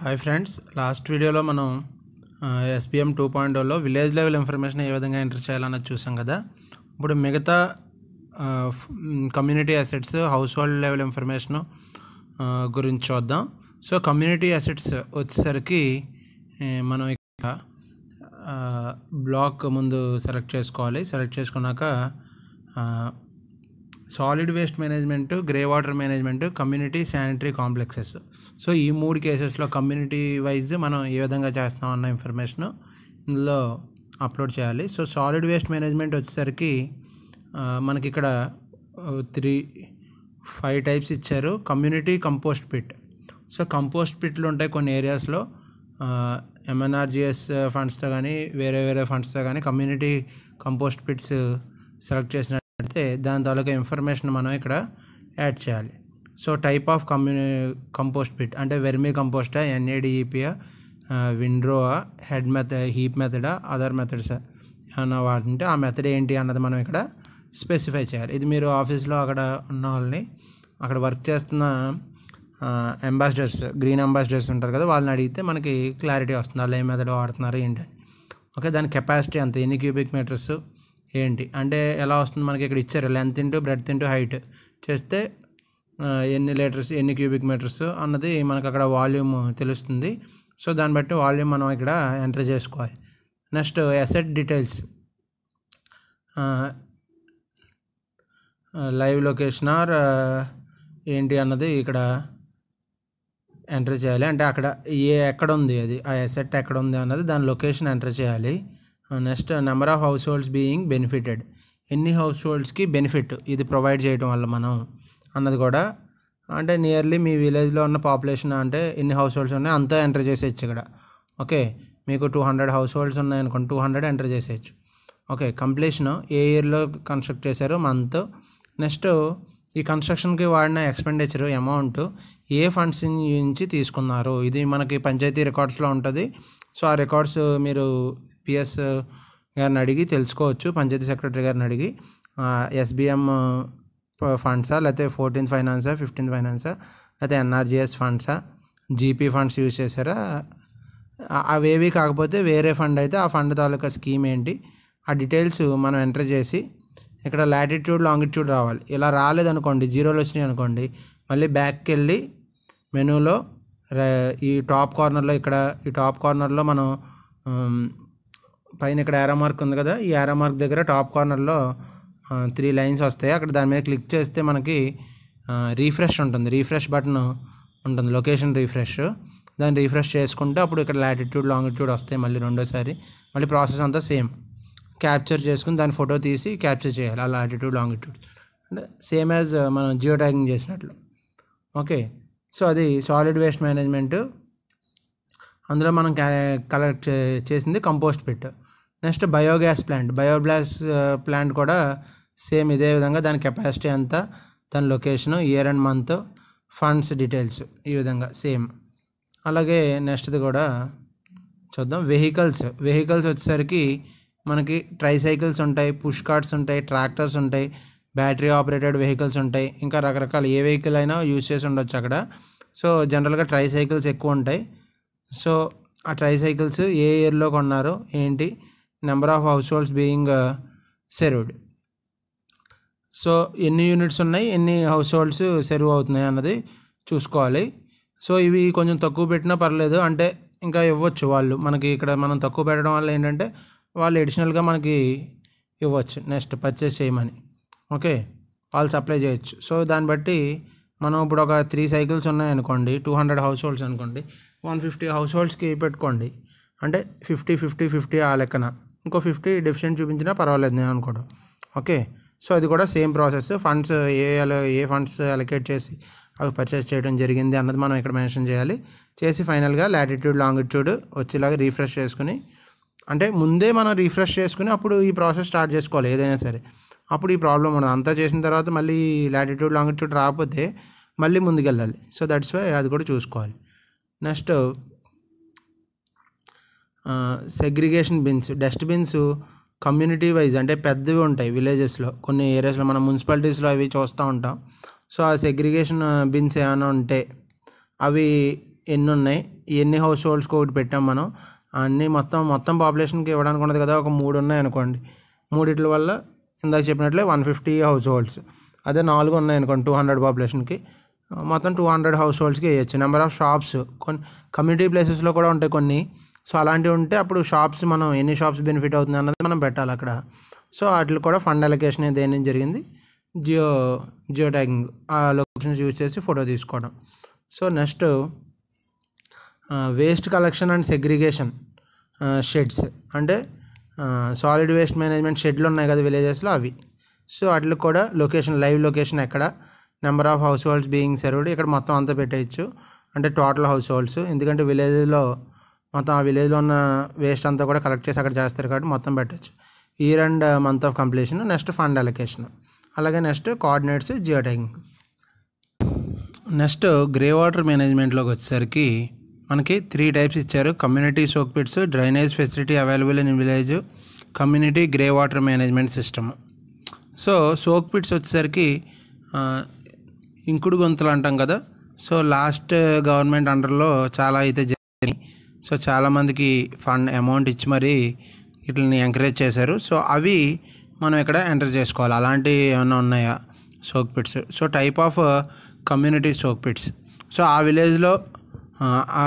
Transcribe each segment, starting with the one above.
hi friends last వీడియోలో మనం SBM two point వన్లో విలేజ్ లెవెల్ ఇన్ఫర్మేషన్ ఏ విధంగా ఎంటర్ చేయాలన్నది చూసాం కదా ఇప్పుడు మిగతా community assets household level information గురించి చూద్దాం సో కమ్యూనిటీ అసెట్స్ వచ్చేసరికి మనం ఇక్కడ బ్లాక్ ముందు సెలెక్ట్ చేసుకోవాలి సెలెక్ట్ చేసుకున్నాక solid waste management grey water management community sanitary complexes so ఈ మూడు కేసెస్లో కమ్యూనిటీ వైజ్ మనం ఏ విధంగా చేస్తాం అన్న ఇన్ఫర్మేషన్ ఇందులో అప్లోడ్ చేయాలి సో సాలిడ్ వేస్ట్ మేనేజ్మెంట్ వచ్చేసరికి మనకి ఇక్కడ త్రీ ఫైవ్ టైప్స్ ఇచ్చారు community compost pit so compost పిట్లు ఉంటాయి కొన్ని ఏరియాస్లో ఎంఎన్ఆర్జిఎస్ ఫండ్స్తో కానీ వేరే వేరే ఫండ్స్తో కానీ కమ్యూనిటీ కంపోస్ట్ పిట్స్ సెలెక్ట్ చేసిన అయితే దాని తాలూకా ఇన్ఫర్మేషన్ మనం ఇక్కడ యాడ్ చేయాలి so type of community compost pit అంటే వెర్మీ కంపోస్టా ఎన్ఏడిఈపియా విండ్రోవా హెడ్ మెథడ్ హీప్ మెథడా అదర్ మెథడ్స్ అన్న వాటింటే ఆ మెథడ్ ఏంటి అన్నది మనం ఇక్కడ స్పెసిఫై చేయాలి ఇది మీరు ఆఫీస్లో అక్కడ ఉన్న వాళ్ళని అక్కడ వర్క్ చేస్తున్న అంబాసిడర్స్ గ్రీన్ అంబాసిడర్స్ ఉంటారు కదా వాళ్ళని అడిగితే మనకి క్లారిటీ వస్తుంది వాళ్ళు ఏ మెథడ్ వాడుతున్నారు ఏంటి ఓకే దాని కెపాసిటీ అంత ఎన్ని క్యూబిక్ మీటర్స్ ఏంటి అంటే ఎలా వస్తుంది మనకి ఇక్కడ ఇచ్చారు length into breadth into height చేస్తే ఎన్ని లీటర్స్ ఎన్ని క్యూబిక్ మీటర్స్ అన్నది మనకు అక్కడ వాల్యూమ్ తెలుస్తుంది సో దాన్ని బట్టి వాల్యూమ్ మనం ఇక్కడ ఎంటర్ చేసుకోవాలి next asset details live location or ఏంటి అన్నది ఇక్కడ ఎంటర్ చేయాలి అంటే అక్కడ ఏ ఎక్కడ ఉంది అది ఆ అసెట్ ఎక్కడ ఉంది అన్నది దాని లొకేషన్ ఎంటర్ చేయాలి next number of households being benefited ఎన్ని హౌస్ హోల్డ్స్కి బెనిఫిట్ ఇది ప్రొవైడ్ చేయడం వల్ల మనం అన్నది కూడా అంటే నియర్లీ మీ విలేజ్లో ఉన్న పాపులేషన్ అంటే ఎన్ని హౌస్ హోల్డ్స్ ఉన్నాయి అంతా ఎంటర్ చేసేయచ్చు ఇక్కడ ఓకే మీకు టూ హండ్రెడ్ హౌస్ హోల్డ్స్ ఉన్నాయనుకోండి టూ హండ్రెడ్ ఎంటర్ చేసేయచ్చు ఓకే కంప్లీషన్ ఏ ఇయర్లో కన్స్ట్రక్ట్ చేశారు మంత్ నెక్స్ట్ ఈ కన్స్ట్రక్షన్కి వాడిన ఎక్స్పెండిచర్ అమౌంట్ ఏ ఫండ్స్ నుంచి తీసుకున్నారు ఇది మనకి పంచాయతీ రికార్డ్స్లో ఉంటుంది సో ఆ రికార్డ్స్ మీరు పిఎస్ uh, గారిని అడిగి తెలుసుకోవచ్చు పంచాయతీ సెక్రటరీ గారిని అడిగి ఎస్బిఎం ఫండ్సా లేకపోతే ఫోర్టీన్త్ ఫైనాన్సా ఫిఫ్టీన్త్ ఫైనాన్సా లేకపోతే ఎన్ఆర్జిఎస్ ఫండ్సా జీపీ ఫండ్స్ యూజ్ చేశారా అవేవి కాకపోతే వేరే ఫండ్ అయితే ఆ ఫండ్ తాలూకా స్కీమ్ ఏంటి ఆ డీటెయిల్స్ మనం ఎంటర్ చేసి ఇక్కడ లాటిట్యూడ్ లాంగిట్యూడ్ రావాలి ఇలా రాలేదనుకోండి జీరోలు వచ్చినాయి అనుకోండి మళ్ళీ బ్యాక్కి వెళ్ళి మెనూలో ఈ టాప్ కార్నర్లో ఇక్కడ ఈ టాప్ కార్నర్లో మనం um, పైన ఇక్కడ యారో మార్క్ ఉంది కదా ఈ యారో మార్క్ దగ్గర టాప్ కార్నర్లో త్రీ లైన్స్ వస్తాయి అక్కడ దాని మీద క్లిక్ చేస్తే మనకి రీఫ్రెష్ ఉంటుంది రీఫ్రెష్ బటన్ ఉంటుంది లొకేషన్ రీఫ్రెష్ దాన్ని రీఫ్రెష్ చేసుకుంటే అప్పుడు ఇక్కడ లాటిట్యూడ్ లాంగిట్యూడ్ వస్తాయి మళ్ళీ రెండోసారి మళ్ళీ ప్రాసెస్ అంతా సేమ్ క్యాప్చర్ చేసుకుని దాని ఫోటో తీసి క్యాప్చర్ చేయాలి ఆ లాటిట్యూడ్ లాంగిట్యూడ్ అంటే సేమ్ యాజ్ మనం జియో ట్యాగింగ్ చేసినట్లు ఓకే సో అది సాలిడ్ వేస్ట్ మేనేజ్మెంట్ అందులో మనం కలెక్ట్ చేసింది compost pit next biogas plant biogas plant కూడా సేమ్ ఇదే విధంగా దాని కెపాసిటీ అంతా దాని location year and month funds details ఈ విధంగా సేమ్ అలాగే నెక్స్ట్ది కూడా చూద్దాం వెహికల్స్ వెహికల్స్ వచ్చేసరికి మనకి ట్రైసైకిల్స్ ఉంటాయి పుష్ కార్ట్స్ ఉంటాయి ట్రాక్టర్స్ ఉంటాయి బ్యాటరీ ఆపరేటెడ్ వెహికల్స్ ఉంటాయి ఇంకా రకరకాల ఏ వెహికల్ అయినా యూజ్ చేసి ఉండొచ్చు అక్కడ సో జనరల్గా ట్రైసైకిల్స్ ఎక్కువ ఉంటాయి సో ఆ ట్రైసైకిల్స్ ఏ ఇయర్లో కొన్నారు ఏంటి number of households being served so ఎన్ని యూనిట్స్ ఉన్నాయి ఎన్ని హౌస్ హోల్డ్స్ సెర్వ్ అవుతున్నాయి అన్నది చూసుకోవాలి సో ఇవి కొంచెం తక్కువ పెట్టినా పర్లేదు అంటే ఇంకా ఇవ్వచ్చు వాళ్ళు మనకి ఇక్కడ మనం తక్కువ పెట్టడం వల్ల ఏంటంటే వాళ్ళు అడిషనల్గా మనకి ఇవ్వచ్చు నెక్స్ట్ పర్చేస్ చేయమని ఓకే వాళ్ళు సప్లై చేయొచ్చు సో దాన్ని బట్టి మనం ఇప్పుడు ఒక త్రీ సైకిల్స్ ఉన్నాయనుకోండి టూ హండ్రెడ్ హౌస్ హోల్డ్స్ అనుకోండి వన్ ఫిఫ్టీ హౌస్ హోల్డ్స్కి పెట్టుకోండి అంటే ఫిఫ్టీ ఫిఫ్టీ ఫిఫ్టీ ఆ లెక్కన ఇంకో ఫిఫ్టీ డెఫిషియెంట్ చూపించినా పర్వాలేదు నేను అనుకోవడం ఓకే సో అది కూడా సేమ్ ప్రాసెస్ ఫండ్స్ ఏ ఏ ఫండ్స్ అలొకేట్ చేసి అవి పర్చేస్ చేయడం జరిగింది అన్నది మనం ఇక్కడ మెన్షన్ చేయాలి చేసి ఫైనల్గా లాటిట్యూడ్ లాంగిట్యూడ్ వచ్చేలాగా రీఫ్రెష్ చేసుకుని అంటే ముందే మనం రీఫ్రెష్ చేసుకుని అప్పుడు ఈ ప్రాసెస్ స్టార్ట్ చేసుకోవాలి ఏదైనా సరే అప్పుడు ఈ ప్రాబ్లం ఉండదు అంతా చేసిన తర్వాత మళ్ళీ లాటిట్యూడ్ లాంగిట్యూడ్ రాకపోతే మళ్ళీ ముందుకెళ్ళాలి సో దట్స్ వై అది కూడా చూసుకోవాలి next segregation bins dustbins community wise అంటే పెద్దవి ఉంటాయి విలేజెస్లో కొన్ని ఏరియాస్లో మనం మున్సిపాలిటీస్లో అవి చూస్తూ ఉంటాం సో ఆ సెగ్రిగేషన్ బిన్స్ ఏమైనా ఉంటే అవి ఎన్ని ఉన్నాయి ఎన్ని హౌస్ హోల్డ్స్కి ఒకటి పెట్టాం మనం అన్నీ మొత్తం మొత్తం పాపులేషన్కి ఇవ్వడానికి ఉండదు కదా ఒక మూడు ఉన్నాయి అనుకోండి మూడిట్ల వల్ల ఇందాక చెప్పినట్లే వన్ ఫిఫ్టీ హౌస్ హోల్డ్స్ అదే నాలుగు ఉన్నాయి అనుకోండి టూ హండ్రెడ్ పాపులేషన్కి మొత్తం టూ హండ్రెడ్ హౌస్ హోల్డ్స్కి వేయచ్చు నెంబర్ ఆఫ్ షాప్స్ కొన్ని కమ్యూనిటీ ప్లేసెస్లో కూడా ఉంటాయి కొన్ని సో అలాంటివి ఉంటే అప్పుడు షాప్స్ మనం ఎన్ని షాప్స్ బెనిఫిట్ అవుతుంది అన్నది మనం పెట్టాలి అక్కడ సో వాటిలో కూడా ఫండ్ అలొకేషన్ దేని జరిగింది జియో జియో ట్యాగింగ్ ఆ లొకేషన్స్ యూజ్ చేసి ఫోటో తీసుకోవడం so next waste collection and segregation sheds అంటే సాలిడ్ వేస్ట్ మేనేజ్మెంట్ షెడ్లు ఉన్నాయి కదా విలేజెస్లో అవి సో వాటికి కూడా లొకేషన్ లైవ్ లొకేషన్ ఎక్కడ number of households being served ఇక్కడ మొత్తం అంతా పెట్టేయచ్చు అంటే టోటల్ హౌస్ హోల్డ్స్ ఎందుకంటే విలేజ్లో మొత్తం ఆ విలేజ్లో ఉన్న వేస్ట్ అంతా కూడా కలెక్ట్ చేసి అక్కడ చేస్తారు కాబట్టి మొత్తం పెట్టచ్చు year and month of completion next fund allocation అలాగే next coordinates geo tagging next grey water మేనేజ్మెంట్లోకి వచ్చేసరికి మనకి త్రీ టైప్స్ ఇచ్చారు community soak pits drainage facility available in village community grey water management system so soak pits వచ్చేసరికి ఇంకుడు గొంతులు అంటాం కదా సో లాస్ట్ గవర్నమెంట్ అండర్లో చాలా అయితే జరిగింది సో చాలామందికి ఫండ్ అమౌంట్ ఇచ్చి మరీ వీటిని ఎంకరేజ్ చేశారు సో అవి మనం ఇక్కడ ఎంటర్ చేసుకోవాలి అలాంటివి ఏమైనా ఉన్నాయా soak pits so type of community soak pits so ఆ విలేజ్లో ఆ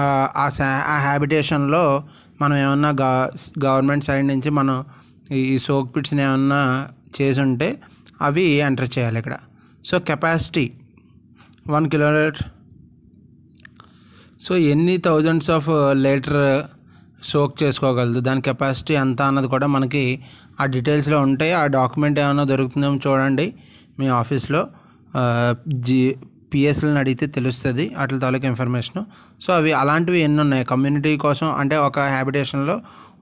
ఆ హ్యాబిటేషన్లో మనం ఏమన్నా గవర్నమెంట్ సైడ్ నుంచి మనం ఈ సోక్ పిట్స్ని ఏమన్నా చేసి ఉంటే అవి ఎంటర్ చేయాలి ఇక్కడ so capacity one kilometre so ఎన్ని థౌజండ్స్ ఆఫ్ లీటర్ సోక్ చేసుకోగలదు దాని కెపాసిటీ ఎంత అన్నది కూడా మనకి ఆ డీటెయిల్స్లో ఉంటాయి ఆ డాక్యుమెంట్ ఏమైనా దొరుకుతుందేమో చూడండి మీ ఆఫీస్లో జీ పిఎస్ఎల్ని అడిగితే తెలుస్తుంది అట్ల తాలూకా ఇన్ఫర్మేషన్ సో అవి అలాంటివి ఎన్ని ఉన్నాయి కమ్యూనిటీ కోసం అంటే ఒక హ్యాబిటేషన్లో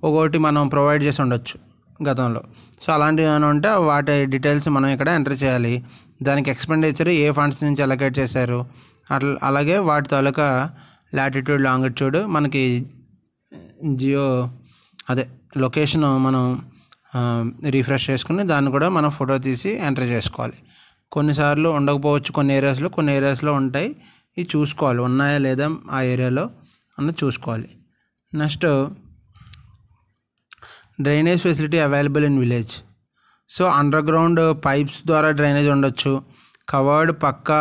ఒకటి మనం ప్రొవైడ్ చేసి ఉండొచ్చు గతంలో సో అలాంటివి ఏమైనా ఉంటే వాటి డీటెయిల్స్ మనం ఇక్కడ ఎంటర్ చేయాలి దానికి ఎక్స్పెండిచర్ ఏ ఫండ్స్ నుంచి అలొకేట్ చేశారు అట్లా అలాగే వాటి తాలూకా లాటిట్యూడ్ లాంగిట్యూడ్ మనకి జియో అదే లొకేషన్ మనం రీఫ్రెష్ చేసుకుని దాన్ని కూడా మనం ఫోటో తీసి ఎంటర్ చేసుకోవాలి కొన్నిసార్లు ఉండకపోవచ్చు కొన్ని ఏరియాస్లో కొన్ని ఏరియాస్లో ఉంటాయి ఇవి చూసుకోవాలి ఉన్నాయా లేదా ఆ ఏరియాలో అన్నది చూసుకోవాలి next drainage facility available in village so underground pipes ద్వారా డ్రైనేజ్ ఉండొచ్చు కవర్డ్ పక్కా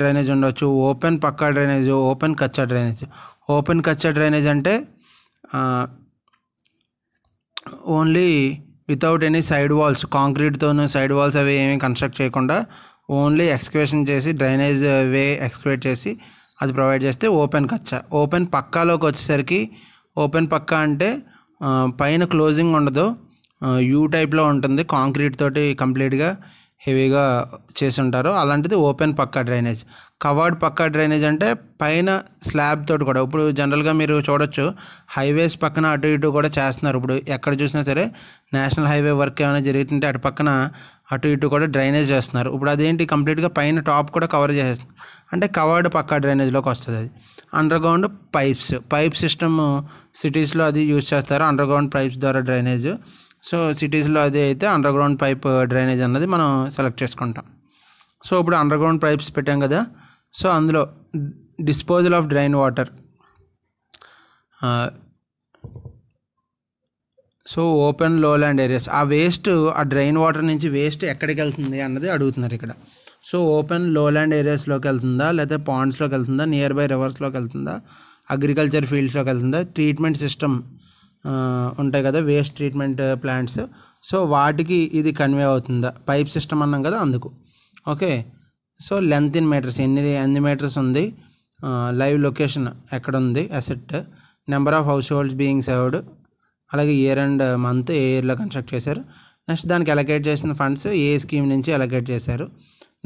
డ్రైనేజ్ ఉండొచ్చు open pucca drainage open kutcha drainage open kutcha drainage అంటే only without any side walls కాంక్రీట్తోనూ సైడ్ వాల్స్ అవి ఏమీ కన్స్ట్రక్ట్ చేయకుండా ఓన్లీ ఎక్స్క్వేషన్ చేసి డ్రైనేజ్ వే ఎక్స్క్వేట్ చేసి అది ప్రొవైడ్ చేస్తే ఓపెన్ కచ్చా ఓపెన్ పక్కాలోకి వచ్చేసరికి ఓపెన్ పక్కా అంటే పైన క్లోజింగ్ ఉండదు యూ టైప్లో ఉంటుంది కాంక్రీట్ తోటి కంప్లీట్గా హెవీగా ఉంటారు అలాంటిది open pucca drainage covered pucca drainage అంటే పైన స్లాబ్ తోటి కూడా ఇప్పుడు జనరల్గా మీరు చూడొచ్చు హైవేస్ పక్కన అటు ఇటు కూడా చేస్తున్నారు ఇప్పుడు ఎక్కడ చూసినా సరే నేషనల్ హైవే వర్క్ ఏమైనా జరుగుతుంటే అటు పక్కన అటు ఇటు కూడా డ్రైనేజ్ చేస్తున్నారు ఇప్పుడు అదేంటి కంప్లీట్గా పైన టాప్ కూడా కవర్ చేసేస్తుంది అంటే కవర్డ్ పక్కా డ్రైనేజ్లోకి వస్తుంది అది అండర్గ్రౌండ్ పైప్స్ పైప్ సిస్టమ్ సిటీస్లో అది యూజ్ చేస్తారు అండర్గ్రౌండ్ పైప్స్ ద్వారా డ్రైనేజ్ సో సిటీస్లో అది అయితే అండర్ గ్రౌండ్ పైప్ డ్రైనేజ్ అన్నది మనం సెలెక్ట్ చేసుకుంటాం సో ఇప్పుడు అండర్ గ్రౌండ్ పైప్స్ పెట్టాం కదా సో అందులో disposal of drain water so open low land areas ఆ వేస్ట్ ఆ డ్రైన్ వాటర్ నుంచి వేస్ట్ ఎక్కడికి వెళ్తుంది అన్నది అడుగుతున్నారు ఇక్కడ సో ఓపెన్ లో ల్యాండ్ ఏరియాస్లోకి వెళ్తుందా లేకపోతే పాండ్స్లోకి వెళ్తుందా నియర్ బై రివర్స్లోకి వెళ్తుందా అగ్రికల్చర్ ఫీల్డ్స్లోకి వెళ్తుందా ట్రీట్మెంట్ సిస్టమ్ ఉంటాయి కదా వేస్ట్ ట్రీట్మెంట్ ప్లాంట్స్ సో వాటికి ఇది కన్వే అవుతుందా పైప్ సిస్టమ్ అన్నాం కదా అందుకు okay so length in metres ఎన్ని ఎన్ని మీటర్స్ ఉంది లైవ్ లొకేషన్ ఎక్కడ ఉంది asset number of households being served అలాగే ఇయర్ అండ్ మంత్ ఏ ఇయర్లో కన్స్ట్రక్ట్ చేశారు నెక్స్ట్ దానికి అలొకేట్ చేసిన ఫండ్స్ ఏ స్కీమ్ నుంచి అలొకేట్ చేశారు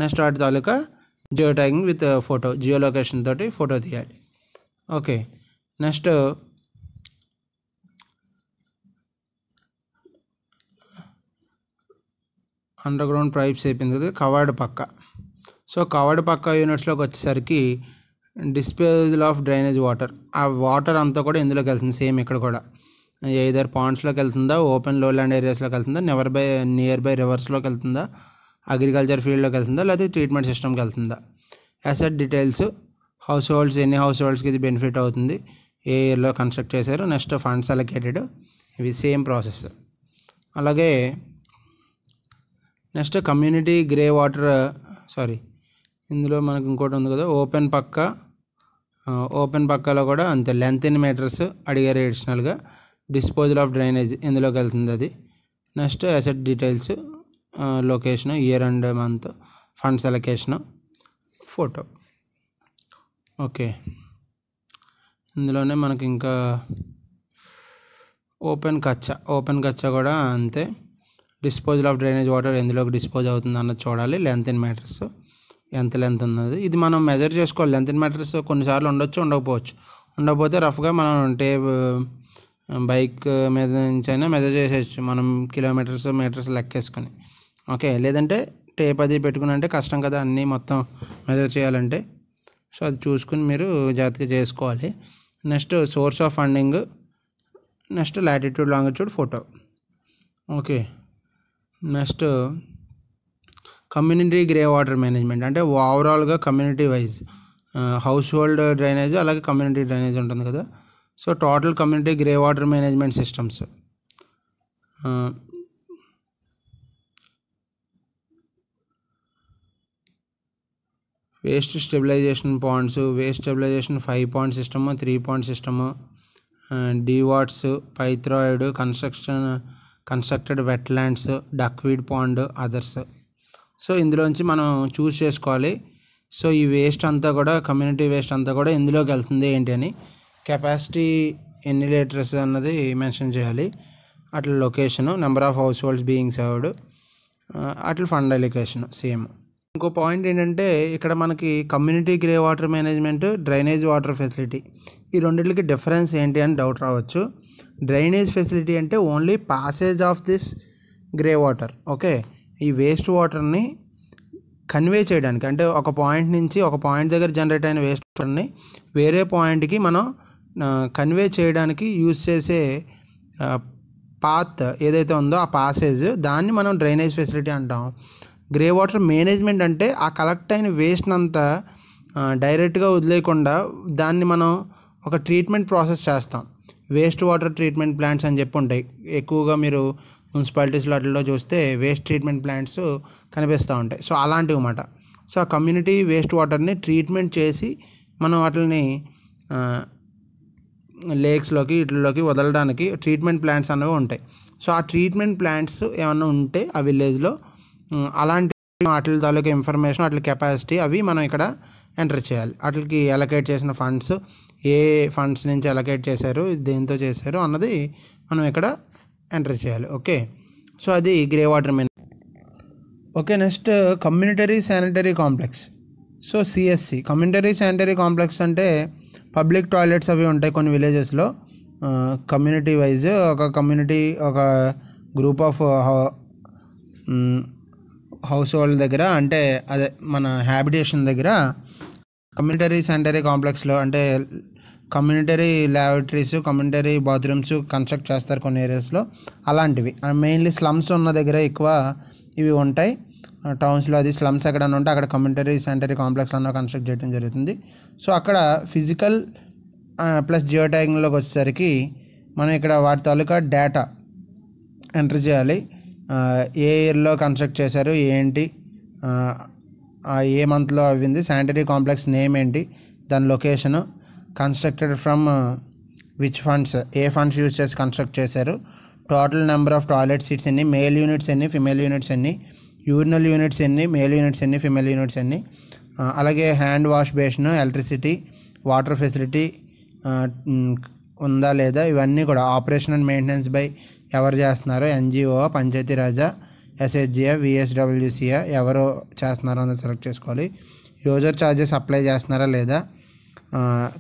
నెక్స్ట్ వాటి తాలూకా geo tagging with photo geo location తోటి ఫోటో తీయాలి okay next underground pipes అయిపోయింది కదా covered pucca so covered pucca యూనిట్స్లోకి వచ్చేసరికి డిస్పోజల్ ఆఫ్ డ్రైనేజ్ వాటర్ ఆ వాటర్ అంతా కూడా ఇందులోకి వెళ్తుంది సేమ్ ఇక్కడ కూడా ఏదైనా పాండ్స్లోకి వెళ్తుందా ఓపెన్ లో ల్యాండ్ ఏరియాస్లోకి వెళ్తుందా నెవర్ బై నియర్ బై రివర్స్లోకి వెళ్తుందా అగ్రికల్చర్ ఫీల్డ్లోకి వెళ్తుందా లేకపోతే ట్రీట్మెంట్ సిస్టమ్కి వెళ్తుందా అసెట్ డీటెయిల్స్ హౌస్ హోల్డ్స్ ఎన్ని హౌస్ హోల్డ్స్కి ఇది బెనిఫిట్ అవుతుంది ఏ ఇయర్లో కన్స్ట్రక్ట్ చేశారు నెక్స్ట్ ఫండ్స్ అలకేటెడ్ ఇవి సేమ్ ప్రాసెస్ అలాగే next community grey water sorry ఇందులో మనకు ఇంకోటి ఉంది కదా ఓపెన్ పక్క ఓపెన్ పక్కలో కూడా అంతే లెంత్ ఇన్ మీటర్స్ అడిగారు అడిషనల్గా డిస్పోజల్ ఆఫ్ డ్రైనేజ్ ఇందులోకి వెళ్తుంది అది next asset details location year and month funds allocation photo okay ఇందులోనే మనకి ఇంకా ఓపెన్ కచ్చా ఓపెన్ కచ్చా కూడా అంతే డిస్పోజల్ ఆఫ్ డ్రైనేజ్ వాటర్ ఎందులోకి డిస్పోజ్ అవుతుంది అన్నది చూడాలి లెంత్ ఇన్ మ్యాటర్స్ ఎంత లెంత్ ఉన్నది ఇది మనం మెజర్ చేసుకోవాలి లెంత్ ఇన్ మ్యాటర్స్ కొన్నిసార్లు ఉండొచ్చు ఉండకపోవచ్చు ఉండకపోతే రఫ్గా మనం టేప్ బైక్ మీద నుంచి అయినా మెజర్ చేసేయచ్చు మనం కిలోమీటర్స్ మీటర్స్ లెక్కేసుకొని ఓకే లేదంటే టేప్ అది పెట్టుకుని అంటే కష్టం కదా అన్నీ మొత్తం మెజర్ చేయాలంటే సో అది చూసుకుని మీరు జాగ్రత్తగా చేసుకోవాలి next source of funding next latitude longitude photo okay next community grey water management అంటే ఓవరాల్గా community wise household drainage అలాగే కమ్యూనిటీ డ్రైనేజ్ ఉంటుంది కదా so total community grey water management systems waste stabilisation points waste stabilisation five point system three point system డివాట్స్ పైథ్రాయిడ్ construction constructed wetlands duckweed pond others so ఇందులోంచి మనం చూస్ చేసుకోవాలి so ఈ waste అంతా కూడా కమ్యూనిటీ వేస్ట్ అంతా కూడా ఇందులోకి వెళ్తుంది ఏంటి అని కెపాసిటీ ఎన్ని లీటర్స్ అన్నది మెన్షన్ చేయాలి అట్లా location number of households being served అట్లా ఫండ్ అలికేషన్ సేమ్ ఇంకో పాయింట్ ఏంటంటే ఇక్కడ మనకి community grey water management drainage water facility ఈ రెండింటికి డిఫరెన్స్ ఏంటి అని డౌట్ రావచ్చు డ్రైనేజ్ ఫెసిలిటీ అంటే only passage of this grey water okay ఈ వేస్ట్ వాటర్ని కన్వే చేయడానికి అంటే ఒక పాయింట్ నుంచి ఒక పాయింట్ దగ్గర జనరేట్ అయిన వేస్ట్ వాటర్ని వేరే పాయింట్కి మనం కన్వే చేయడానికి యూజ్ చేసే పాత్ ఏదైతే ఉందో ఆ పాసేజ్ దాన్ని మనం డ్రైనేజ్ ఫెసిలిటీ అంటాం గ్రే వాటర్ మేనేజ్మెంట్ అంటే ఆ కలెక్ట్ అయిన వేస్ట్ అంతా డైరెక్ట్గా వదిలేయకుండా దాన్ని మనం ఒక ట్రీట్మెంట్ ప్రాసెస్ చేస్తాం వేస్ట్ వాటర్ ట్రీట్మెంట్ ప్లాంట్స్ అని చెప్పి ఉంటాయి ఎక్కువగా మీరు మున్సిపాలిటీస్లో వాటిల్లో చూస్తే వేస్ట్ ట్రీట్మెంట్ ప్లాంట్స్ కనిపిస్తూ ఉంటాయి సో అలాంటివి అన్నమాట సో ఆ కమ్యూనిటీ వేస్ట్ వాటర్ని ట్రీట్మెంట్ చేసి మనం వాటిని లేక్స్లోకి ఇట్లలోకి వదలడానికి ట్రీట్మెంట్ ప్లాంట్స్ అనేవి ఉంటాయి సో ఆ ట్రీట్మెంట్ ప్లాంట్స్ ఏమన్నా ఉంటే ఆ విలేజ్లో అలాంటి వాటి తాలూకా ఇన్ఫర్మేషన్ వాటి కెపాసిటీ అవి మనం ఇక్కడ ఎంటర్ చేయాలి వాటికి అలకేట్ చేసిన ఫండ్స్ ఏ ఫండ్స్ నుంచి ఎలకేట్ చేశారు దేంతో చేశారు అన్నది మనం ఇక్కడ ఎంటర్ చేయాలి ఓకే సో అది grey water men okay next communitary sanitary complex so CSC communitary sanitary complex అంటే పబ్లిక్ టాయిలెట్స్ అవి ఉంటాయి కొన్ని విలేజెస్లో కమ్యూనిటీ వైజ్ ఒక కమ్యూనిటీ ఒక గ్రూప్ ఆఫ్ హౌస్ హోల్డ్ దగ్గర అంటే అదే మన హ్యాబిటేషన్ దగ్గర కమ్యూనిటరీ శానిటరీ కాంప్లెక్స్లో అంటే communitary laboratories communitary bathrooms construct చేస్తారు కొన్ని ఏరియాస్లో అలాంటివి మెయిన్లీ స్లమ్స్ ఉన్న దగ్గర ఎక్కువ ఇవి ఉంటాయి టౌన్స్లో అది స్లమ్స్ ఎక్కడన్నా ఉంటే అక్కడ కమ్యూనిటరీ శానిటరీ కాంప్లెక్స్ అన్న కన్స్ట్రక్ట్ చేయడం జరుగుతుంది సో అక్కడ ఫిజికల్ ప్లస్ జియో ట్యాగింగ్లోకి వచ్చేసరికి మనం ఇక్కడ వాటి తాలూకా డేటా ఎంటర్ చేయాలి ఏ ఇయర్లో కన్స్ట్రక్ట్ చేశారు ఏంటి ఏ మంత్లో అవ్వింది శానిటరీ కాంప్లెక్స్ నేమ్ ఏంటి దాని location constructed from which funds ఏ ఫండ్స్ యూజ్ చేసి కన్స్ట్రక్ట్ చేశారు total number of toilet seats ఎన్ని మేల్ యూనిట్స్ ఎన్ని ఫిమేల్ యూనిట్స్ ఎన్ని యూరినల్ యూనిట్స్ ఎన్ని మేల్ యూనిట్స్ ఎన్ని ఫిమేల్ యూనిట్స్ ఎన్ని అలాగే hand wash basin electricity water facility ఉందా లేదా ఇవన్నీ కూడా ఆపరేషన్ అండ్ మెయింటెనెన్స్ బై ఎవరు చేస్తున్నారో ఎన్జిఓ పంచాయతీరాజా ఎస్హెచ్జిఏ విఎస్డబ్ల్యూసిఏ ఎవరు చేస్తున్నారో అన్నది సెలెక్ట్ చేసుకోవాలి యూజర్ ఛార్జెస్ అప్లై చేస్తున్నారా లేదా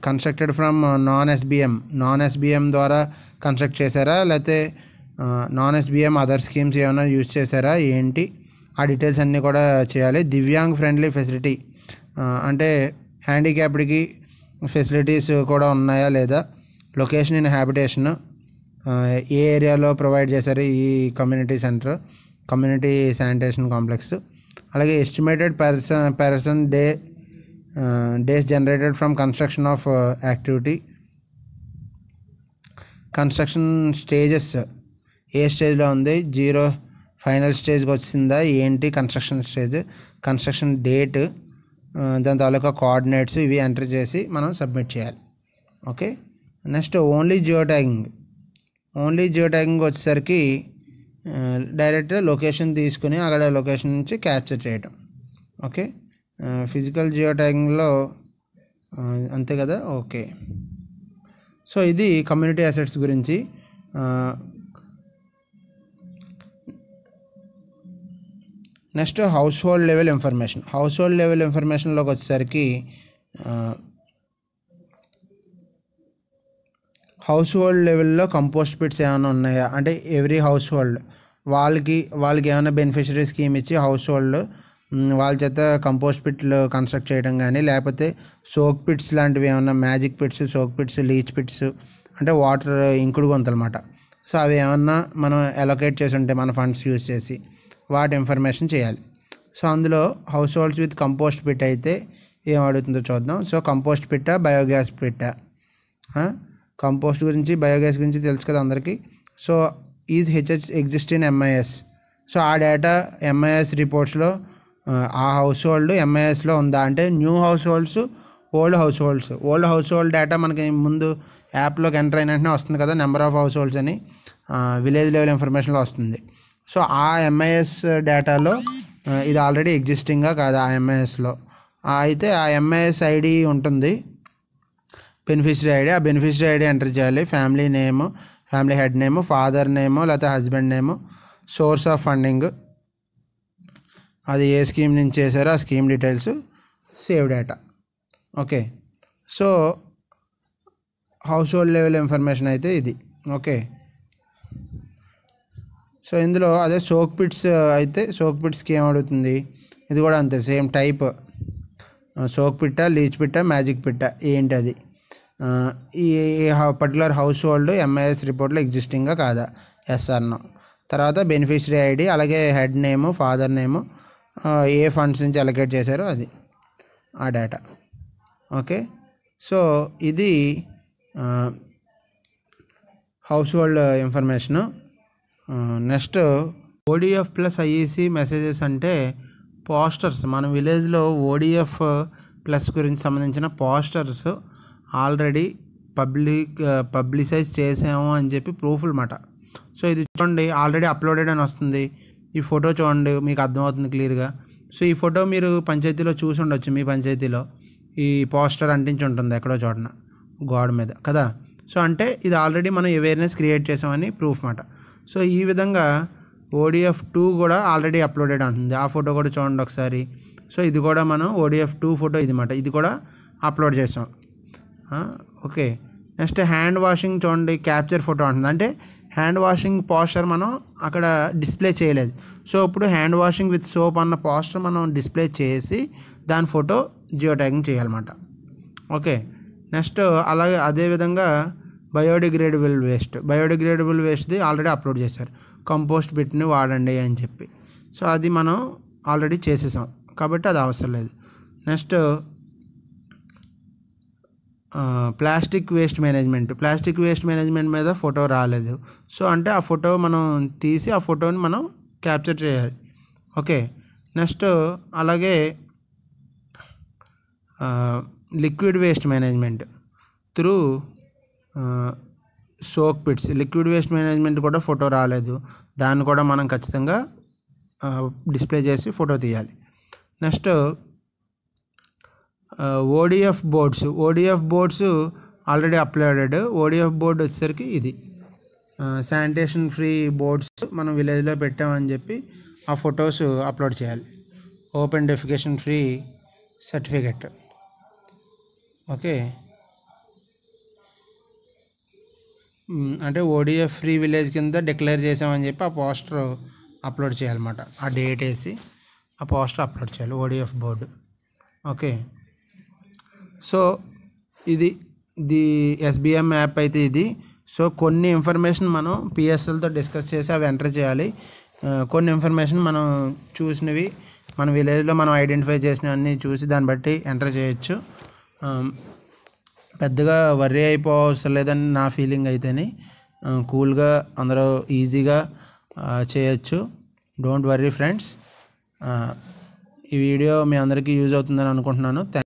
constructed from non SBM non SBM ద్వారా కన్స్ట్రక్ట్ చేశారా లేకపోతే నాన్ ఎస్బిఎం అదర్ స్కీమ్స్ ఏమైనా యూజ్ చేశారా ఏంటి ఆ డీటెయిల్స్ అన్నీ కూడా చేయాలి దివ్యాంగ్ ఫ్రెండ్లీ ఫెసిలిటీ అంటే హ్యాండిక్యాప్డ్కి ఫెసిలిటీస్ కూడా ఉన్నాయా లేదా లొకేషన్ ఇన్ హ్యాబిటేషన్ ఏ ఏరియాలో ప్రొవైడ్ చేశారు ఈ community center community sanitation complex అలాగే estimated person person day days generated from construction of activity construction stages ఏ స్టేజ్లో ఉంది జీరో ఫైనల్ స్టేజ్కి వచ్చిందా ఏంటి కన్స్ట్రక్షన్ స్టేజ్ కన్స్ట్రక్షన్ డేట్ దాని తాలూకా కోఆర్డినేట్స్ ఇవి ఎంటర్ చేసి మనం సబ్మిట్ చేయాలి okay next only geo tagging only geo tagging వచ్చేసరికి డైరెక్ట్ లొకేషన్ తీసుకుని అక్కడ లొకేషన్ నుంచి క్యాప్చర్ చేయటం ఓకే ఫిజికల్ జియో ట్యాగింగ్లో అంతే కదా ఓకే సో ఇది కమ్యూనిటీ అసెట్స్ గురించి next household level information household level ఇన్ఫర్మేషన్లోకి వచ్చేసరికి హౌస్ హోల్డ్ లెవెల్లో కంపోస్ట్ పిట్స్ ఏమైనా ఉన్నాయా అంటే ఎవ్రీ హౌస్ హోల్డ్ వాళ్ళకి వాళ్ళకి ఏమైనా బెనిఫిషరీ స్కీమ్ ఇచ్చి హౌస్ హోల్డ్ వాళ్ళ చేత కంపోస్ట్ పిట్లు కన్స్ట్రక్ట్ చేయడం కానీ లేకపోతే సోక్ పిట్స్ లాంటివి ఏమైనా magic pits soak pits leach pits అంటే వాటర్ ఇంకుడు గొంతలమాట సో అవి ఏమన్నా మనం అలొకేట్ చేసి ఉంటే మన ఫండ్స్ యూజ్ చేసి వాటి ఇన్ఫర్మేషన్ చేయాలి సో అందులో households with compost pit అయితే ఏం అడుగుతుందో చూద్దాం సో కంపోస్ట్ పిట్ట బయోగ్యాస్ పిట్ట కంపోస్ట్ గురించి బయోగ్యాస్ గురించి తెలుసు కదా అందరికీ so is HH exist in MIS so ఆ డేటా ఎంఐఎస్ రిపోర్ట్స్లో ఆ హౌస్ హోల్డ్ ఎంఐఎస్లో ఉందా అంటే new households old households old household data మనకి ముందు యాప్లోకి ఎంటర్ అయిన వెంటనే వస్తుంది కదా నెంబర్ ఆఫ్ హౌస్ హోల్డ్స్ అని విలేజ్ లెవెల్ ఇన్ఫర్మేషన్లో వస్తుంది సో ఆ ఎంఐఎస్ డేటాలో ఇది ఆల్రెడీ ఎగ్జిస్టింగ్గా కాదు ఆ ఎంఐఎస్లో అయితే ఆ ఎంఐఎస్ ఐడి ఉంటుంది బెనిఫిషరీ ఐడి ఆ బెనిఫిషరీ ఐడి ఎంటర్ చేయాలి family name family head name father name లేకపోతే husband name source of funding అది ఏ స్కీమ్ నుంచి చేశారో ఆ scheme details save data okay so household level information అయితే ఇది ఓకే సో ఇందులో అదే సోక్ పిట్స్ అయితే సోక్ పిట్స్ స్కీమ్ అడుగుతుంది ఇది కూడా అంతే సేమ్ టైప్ సోక్ పిట్ట లీచ్ పిట్ట మ్యాజిక్ పిట్ట ఏంటి అది ఈ పర్టికులర్ హౌస్ హోల్డ్ ఎంఐఎస్ రిపోర్ట్లో ఎగ్జిస్టింగ్గా కాదా ఎస్ఆర్ను తర్వాత బెనిఫిషరీ ఐడి అలాగే హెడ్ నేము ఫాదర్ నేము ఏ ఫండ్స్ నుంచి అలొకేట్ చేశారో అది ఆ డేటా ఓకే సో ఇది household information next ODF plus IEC messages అంటే పోస్టర్స్ మన విలేజ్లో ఓడిఎఫ్ ప్లస్ గురించి సంబంధించిన పోస్టర్స్ ఆల్రెడీ పబ్లిక్ పబ్లిసైజ్ చేసాము అని చెప్పి ప్రూఫ్ అనమాట సో ఇది చూడండి ఆల్రెడీ అప్లోడెడ్ అని వస్తుంది ఈ ఫోటో చూడండి మీకు అర్థమవుతుంది క్లియర్గా సో ఈ ఫోటో మీరు పంచాయతీలో చూసి ఉండొచ్చు మీ పంచాయతీలో ఈ పోస్టర్ అంటించి ఉంటుంది ఎక్కడో చూడన గోడ మీద కదా సో అంటే ఇది ఆల్రెడీ మనం అవేర్నెస్ క్రియేట్ చేసామని ప్రూఫ్ అనమాట సో ఈ విధంగా ఓడిఎఫ్ టూ కూడా ఆల్రెడీ అప్లోడెడ్ అంటుంది ఆ ఫోటో కూడా చూడండి ఒకసారి సో ఇది కూడా మనం ఓడిఎఫ్ టూ ఫోటో ఇది మాట ఇది కూడా అప్లోడ్ చేసాం ఓకే నెక్స్ట్ హ్యాండ్ వాషింగ్ చూడండి క్యాప్చర్ ఫోటో అంటుంది అంటే హ్యాండ్ వాషింగ్ పోస్టర్ మనం అక్కడ డిస్ప్లే చేయలేదు సో ఇప్పుడు హ్యాండ్ వాషింగ్ విత్ సోప్ అన్న పోస్టర్ మనం డిస్ప్లే చేసి దాని ఫోటో జియో ట్యాగింగ్ చేయాలన్నమాట ఓకే నెక్స్ట్ అలాగే అదేవిధంగా బయోడిగ్రేడబుల్ వేస్ట్ బయోడిగ్రేడబుల్ వేస్ట్ది ఆల్రెడీ అప్లోడ్ చేశారు కంపోస్ట్ బిట్ని వాడండి అని చెప్పి సో అది మనం ఆల్రెడీ చేసేసాం కాబట్టి అది అవసరం లేదు next plastic waste management plastic waste management మీద ఫోటో రాలేదు సో అంటే ఆ ఫోటో మనం తీసి ఆ ఫోటోని మనం క్యాప్చర్ చేయాలి ఓకే నెక్స్ట్ అలాగే liquid waste management through soak pits liquid waste management కూడా ఫోటో రాలేదు దాన్ని కూడా మనం ఖచ్చితంగా డిస్ప్లే చేసి ఫోటో తీయాలి next ODF boards ODF boards already uploaded ODF board వచ్చేసరికి ఇది శానిటేషన్ ఫ్రీ బోర్డ్స్ మనం విలేజ్లో పెట్టామని చెప్పి ఆ ఫొటోస్ అప్లోడ్ చేయాలి open defecation free certificate okay అంటే ఓడిఎఫ్ ఫ్రీ విలేజ్ కింద డిక్లేర్ చేసామని చెప్పి ఆ పోస్టర్ అప్లోడ్ చేయాలన్నమాట ఆ డేట్ వేసి ఆ పోస్టర్ అప్లోడ్ చేయాలి ఓడిఎఫ్ బోర్డు ఓకే సో ఇది ది ఎస్బీఎం యాప్ అయితే ఇది సో కొన్ని ఇన్ఫర్మేషన్ మనం పిఎస్ఎల్తో డిస్కస్ చేసి అవి ఎంటర్ చేయాలి కొన్ని ఇన్ఫర్మేషన్ మనం చూసినవి మన విలేజ్లో మనం ఐడెంటిఫై చేసినవన్నీ చూసి దాన్ని బట్టి ఎంటర్ చేయొచ్చు పెద్దగా వర్రీ అయిపోవసరం లేదని నా ఫీలింగ్ అయితేని కూల్గా అందరూ ఈజీగా చేయొచ్చు డోంట్ వర్రీ ఫ్రెండ్స్ ఈ వీడియో మీ అందరికీ యూజ్ అవుతుందని అనుకుంటున్నాను